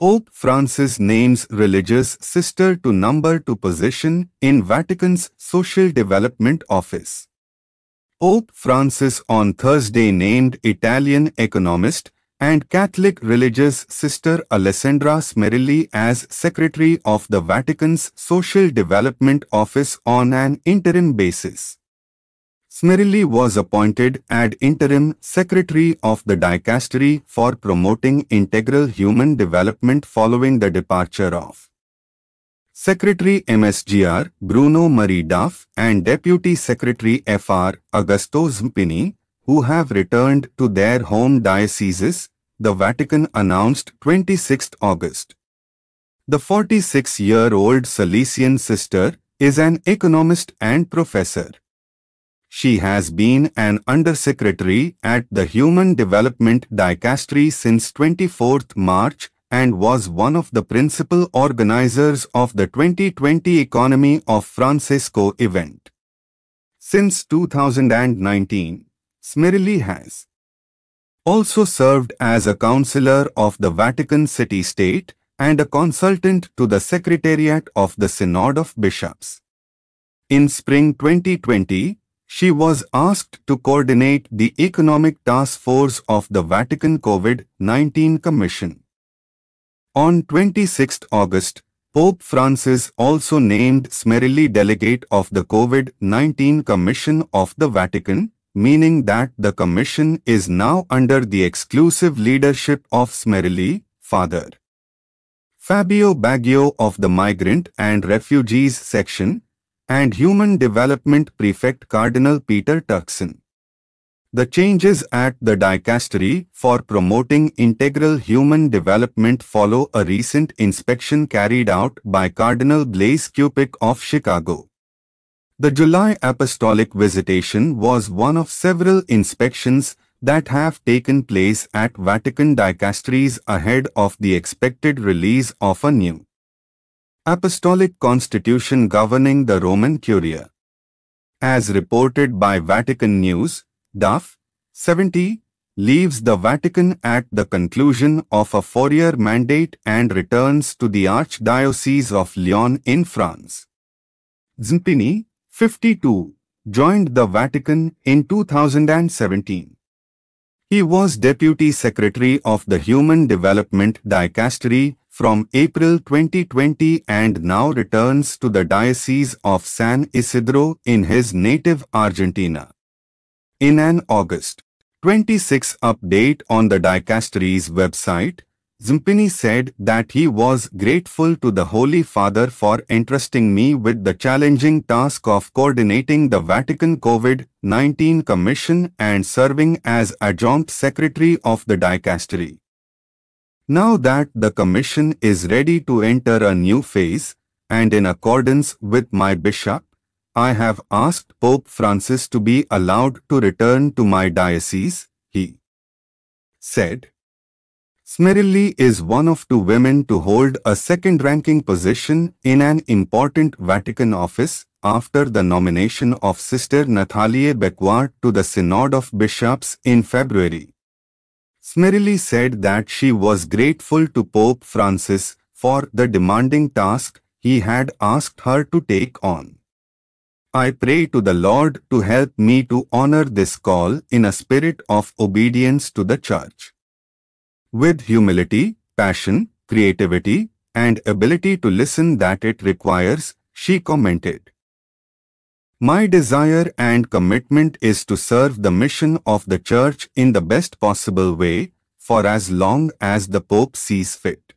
Pope Francis names religious sister to number two position in Vatican's Social Development Office. Pope Francis on Thursday named Italian economist and Catholic religious sister Alessandra Smerilli as Secretary of the Vatican's Social Development Office on an interim basis. Smirilli was appointed ad interim secretary of the dicastery for promoting integral human development following the departure of Secretary MSGR Bruno Marie Duff and Deputy Secretary FR Augusto Zampini, who have returned to their home dioceses, the Vatican announced 26 August. The 46-year-old Salesian sister is an economist and professor. She has been an undersecretary at the Human Development Dicastery since 24th March and was one of the principal organizers of the 2020 Economy of Francisco event. Since 2019, Smirili has also served as a counselor of the Vatican City State and a consultant to the Secretariat of the Synod of Bishops. In spring 2020, she was asked to coordinate the Economic Task Force of the Vatican COVID-19 Commission. On 26 August, Pope Francis also named Smerili delegate of the COVID-19 Commission of the Vatican, meaning that the Commission is now under the exclusive leadership of Smerili, Father. Fabio Baggio of the Migrant and Refugees section and Human Development Prefect Cardinal Peter Turkson. The changes at the dicastery for promoting integral human development follow a recent inspection carried out by Cardinal Blaise Kupik of Chicago. The July apostolic visitation was one of several inspections that have taken place at Vatican dicasteries ahead of the expected release of a new Apostolic Constitution governing the Roman Curia. As reported by Vatican News, DAF 70 leaves the Vatican at the conclusion of a four-year mandate and returns to the Archdiocese of Lyon in France. Zimpini, 52, joined the Vatican in 2017. He was Deputy Secretary of the Human Development Dicastery from April 2020 and now returns to the Diocese of San Isidro in his native Argentina. In an August 26 update on the dicastery's website, Zimpini said that he was grateful to the Holy Father for entrusting me with the challenging task of coordinating the Vatican COVID-19 Commission and serving as adjunct secretary of the dicastery. Now that the Commission is ready to enter a new phase, and in accordance with my Bishop, I have asked Pope Francis to be allowed to return to my diocese, he said. Smirilli is one of two women to hold a second-ranking position in an important Vatican office after the nomination of Sister Nathalie Becquart to the Synod of Bishops in February. Smirili said that she was grateful to Pope Francis for the demanding task he had asked her to take on. I pray to the Lord to help me to honor this call in a spirit of obedience to the Church. With humility, passion, creativity, and ability to listen that it requires, she commented. My desire and commitment is to serve the mission of the Church in the best possible way for as long as the Pope sees fit.